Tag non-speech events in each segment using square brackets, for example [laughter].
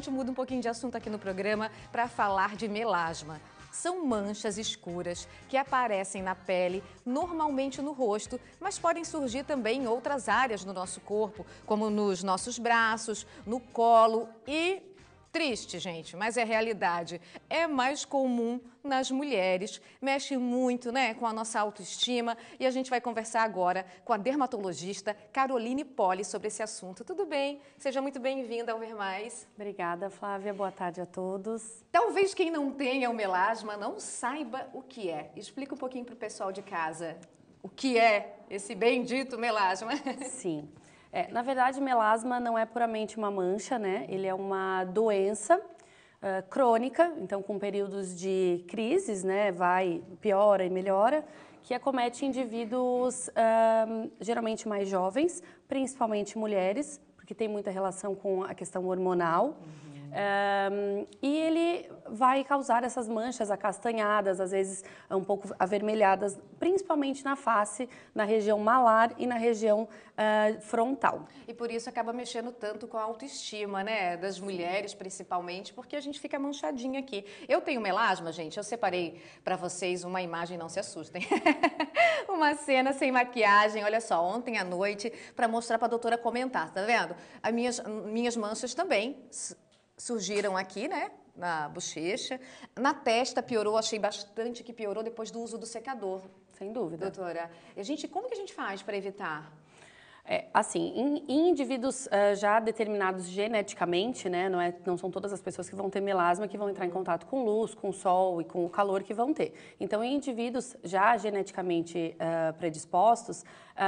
gente muda um pouquinho de assunto aqui no programa para falar de melasma. São manchas escuras que aparecem na pele, normalmente no rosto, mas podem surgir também em outras áreas do nosso corpo, como nos nossos braços, no colo e Triste, gente, mas é realidade. É mais comum nas mulheres. Mexe muito, né, com a nossa autoestima. E a gente vai conversar agora com a dermatologista Caroline Poli sobre esse assunto. Tudo bem? Seja muito bem-vinda ao Ver Mais. Obrigada, Flávia. Boa tarde a todos. Talvez quem não tenha o melasma não saiba o que é. Explica um pouquinho para o pessoal de casa o que é esse bendito melasma. Sim. É, na verdade, melasma não é puramente uma mancha, né? Ele é uma doença uh, crônica, então com períodos de crises, né? Vai, piora e melhora, que acomete indivíduos uh, geralmente mais jovens, principalmente mulheres, porque tem muita relação com a questão hormonal. Uhum. Uh, e ele vai causar essas manchas acastanhadas, às vezes é um pouco avermelhadas, principalmente na face, na região malar e na região uh, frontal. E por isso acaba mexendo tanto com a autoestima, né? Das mulheres, principalmente, porque a gente fica manchadinha aqui. Eu tenho melasma, gente, eu separei para vocês uma imagem, não se assustem. [laughs] uma cena sem maquiagem, olha só, ontem à noite, para mostrar para a doutora comentar, tá vendo? As minhas, minhas manchas também surgiram aqui, né? na bochecha. Na testa piorou, achei bastante que piorou depois do uso do secador. Sem dúvida. Doutora, a gente, como que a gente faz para evitar? É, assim, em, indivíduos uh, já determinados geneticamente, né, não, é, não são todas as pessoas que vão ter melasma que vão entrar em contato com luz, com sol e com o calor que vão ter. Então, em indivíduos já geneticamente uh, predispostos, um,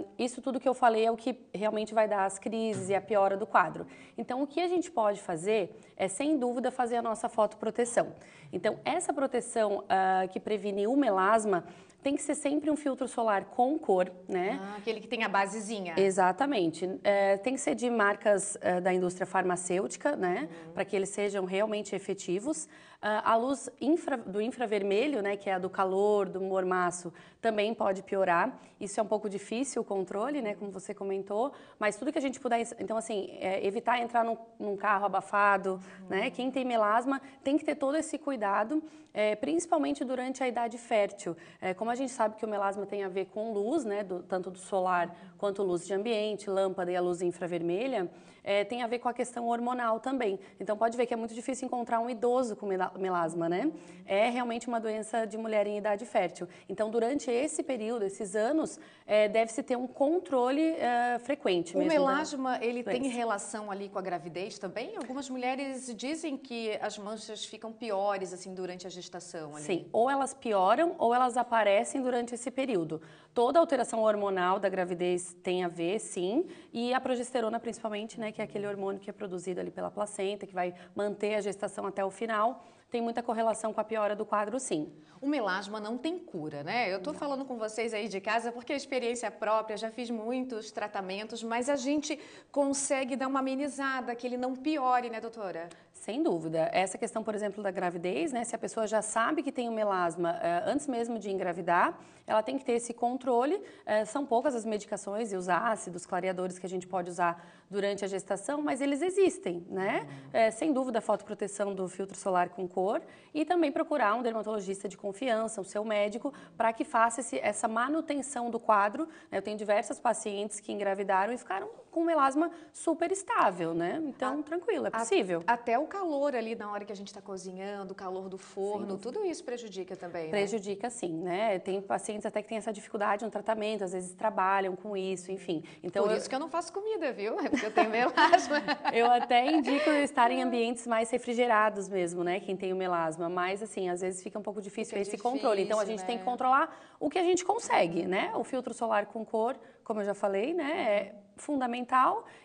ehm, isso tudo que eu falei é o que realmente vai dar as crises e a piora do quadro. Então, o que a gente pode fazer é, sem dúvida, fazer a nossa fotoproteção. Então, essa proteção uh, que previne o melasma, tem que ser sempre um filtro solar com cor, né? Ah, aquele que tem a basezinha. Exatamente. É, tem que ser de marcas é, da indústria farmacêutica, né? Uhum. Para que eles sejam realmente efetivos. Ah, a luz infra, do infravermelho, né, que é a do calor, do mormaço, também pode piorar. Isso é um pouco difícil o controle, né, como você comentou, mas tudo que a gente puder. Então, assim, é, evitar entrar num, num carro abafado, uhum. né? Quem tem melasma tem que ter todo esse cuidado, é, principalmente durante a idade fértil. É, como a gente sabe que o melasma tem a ver com luz, né, do, tanto do solar quanto luz de ambiente, lâmpada e a luz infravermelha é, tem a ver com a questão hormonal também. Então pode ver que é muito difícil encontrar um idoso com melasma, né? É realmente uma doença de mulher em idade fértil. Então durante esse período, esses anos, é, deve-se ter um controle é, frequente. O melasma, ele tem relação ali com a gravidez também? Algumas mulheres dizem que as manchas ficam piores assim durante a gestação. Ali. Sim, ou elas pioram ou elas aparecem durante esse período. Toda alteração hormonal da gravidez tem a ver, sim, e a progesterona principalmente, né? que é aquele hormônio que é produzido ali pela placenta, que vai manter a gestação até o final, tem muita correlação com a piora do quadro, sim. O melasma não tem cura, né? Eu tô não. falando com vocês aí de casa porque a é experiência própria, já fiz muitos tratamentos, mas a gente consegue dar uma amenizada, que ele não piore, né, doutora? Sem dúvida. Essa questão, por exemplo, da gravidez, né? Se a pessoa já sabe que tem o melasma eh, antes mesmo de engravidar, ela tem que ter esse controle. Eh, são poucas as medicações e os ácidos, clareadores que a gente pode usar durante a gestação, mas eles existem, né? Uhum. Eh, sem dúvida, a fotoproteção do filtro solar com cor e também procurar um dermatologista de confiança, o seu médico, para que faça esse, essa manutenção do quadro. Né? Eu tenho diversas pacientes que engravidaram e ficaram com um melasma super estável, né? Então, a, tranquilo, é possível. A, até o calor ali na hora que a gente está cozinhando, o calor do forno, sim. tudo isso prejudica também, né? Prejudica né? sim, né? Tem pacientes até que têm essa dificuldade no tratamento, às vezes trabalham com isso, enfim. Então, Por eu... isso que eu não faço comida, viu? É porque eu tenho melasma. [laughs] eu até indico estar em ambientes mais refrigerados mesmo, né? Quem tem o melasma, mas assim, às vezes fica um pouco difícil fica esse difícil, controle. Então a gente né? tem que né? controlar o que a gente consegue, né? O filtro solar com cor, como eu já falei, né? É fundamental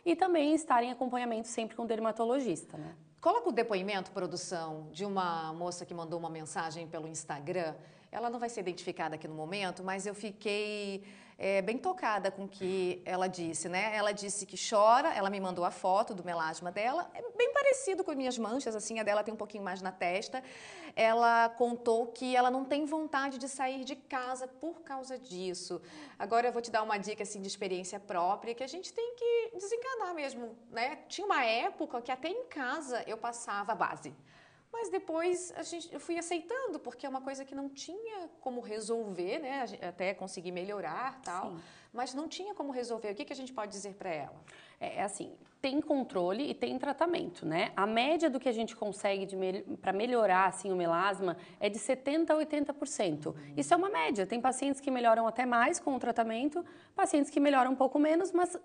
e também estar em acompanhamento sempre com o dermatologista. Né? Coloca o depoimento, produção, de uma moça que mandou uma mensagem pelo Instagram ela não vai ser identificada aqui no momento, mas eu fiquei é, bem tocada com o que ela disse, né? Ela disse que chora, ela me mandou a foto do melasma dela, é bem parecido com as minhas manchas, assim, a dela tem um pouquinho mais na testa. Ela contou que ela não tem vontade de sair de casa por causa disso. Agora eu vou te dar uma dica, assim, de experiência própria, que a gente tem que desencanar mesmo, né? Tinha uma época que até em casa eu passava base. Mas depois a gente, eu fui aceitando, porque é uma coisa que não tinha como resolver, né? Até conseguir melhorar tal, Sim. mas não tinha como resolver. O que, que a gente pode dizer para ela? É, é, assim, tem controle e tem tratamento, né? A média do que a gente consegue me para melhorar assim, o melasma é de 70% a 80%. Uhum. Isso é uma média. Tem pacientes que melhoram até mais com o tratamento, pacientes que melhoram um pouco menos, mas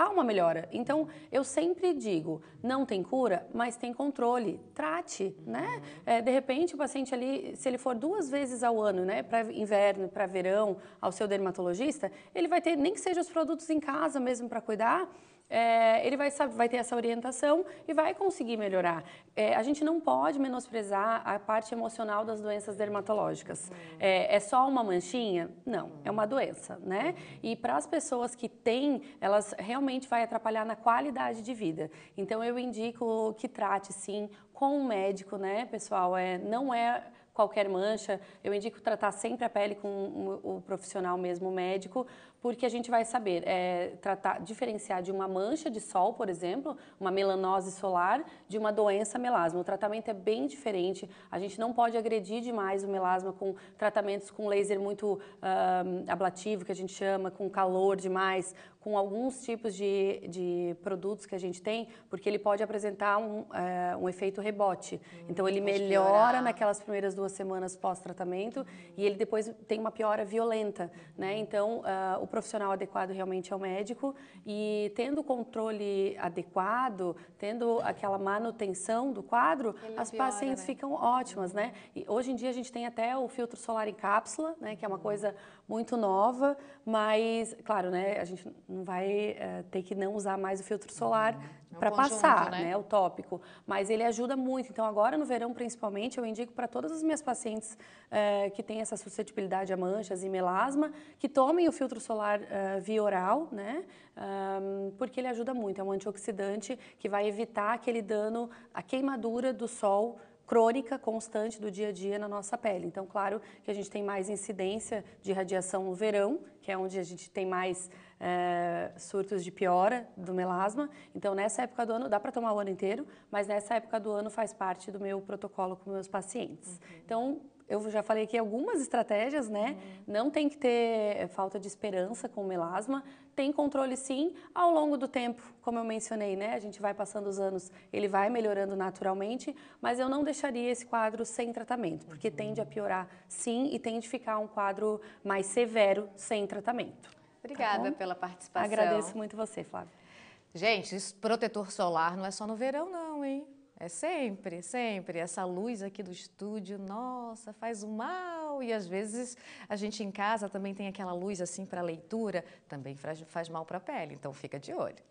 há uma melhora. Então, eu sempre digo, não tem cura, mas tem controle. Trate, né? É, de repente, o paciente ali, se ele for duas vezes ao ano, né, para inverno, para verão, ao seu dermatologista, ele vai ter nem que seja os produtos em casa mesmo para cuidar é, ele vai, vai ter essa orientação e vai conseguir melhorar. É, a gente não pode menosprezar a parte emocional das doenças dermatológicas. Uhum. É, é, só uma manchinha? Não, uhum. é uma doença, né? E para as pessoas que têm, elas realmente vai atrapalhar na qualidade de vida. Então eu indico que trate sim com um médico, né, pessoal? É, não é qualquer mancha. Eu indico tratar sempre a pele com o profissional mesmo, o médico, porque a gente vai saber é, tratar, diferenciar de uma mancha de sol, por exemplo, uma melanose solar, de uma doença melasma. O tratamento é bem diferente, a gente não pode agredir demais o melasma com tratamentos com laser muito ah, ablativo, que a gente chama, com calor demais, com alguns tipos de, de produtos que a gente tem, porque ele pode apresentar um, eh, um efeito rebote. Hum, então, ele melhora piorar. naquelas primeiras duas semanas pós-tratamento hum. e ele depois tem uma piora violenta. Né? Uhum. Então, uh, o profissional adequado realmente é o médico e tendo o controle adequado, tendo aquela manutenção do quadro, Ele as piora, pacientes né? ficam ótimas, né? E hoje em dia a gente tem até o filtro solar em cápsula, né, que é uma uhum. coisa muito nova, mas, claro, né, a gente não vai uh, ter que não usar mais o filtro solar uhum. É para passar, né? né? o tópico, mas ele ajuda muito. Então, agora no verão, principalmente, eu indico para todas as minhas pacientes uh, que têm essa suscetibilidade a manchas e melasma, que tomem o filtro solar uh, via oral, né? Um, porque ele ajuda muito, é um antioxidante que vai evitar aquele dano, a queimadura do sol crônica, constante do dia a dia na nossa pele. Então, claro que a gente tem mais incidência de radiação no verão, que é onde a gente tem mais é, surtos de piora do melasma. Então, nessa época do ano, dá para tomar o ano inteiro, mas nessa época do ano faz parte do meu protocolo com meus pacientes. Uhum. Então, eu já falei aqui algumas estratégias, né? Uhum. Não tem que ter eh, falta de esperança com o melasma. Tem controle sim, ao longo do tempo, como eu mencionei, né? A gente vai passando os anos, ele vai melhorando naturalmente, mas eu não deixaria esse quadro sem tratamento, porque uhum. tende a piorar sim e tende a ficar um quadro mais severo sem tratamento. Tá Obrigada tá pela participação. Agradeço muito você, Flávia. Gente, protetor solar não é só no verão, não, hein? É sempre, sempre. Essa luz aqui do estúdio, nossa, faz o mal. E às vezes a gente em casa também tem aquela luz assim para leitura, também faz, faz mal para a pele, então fica de olho.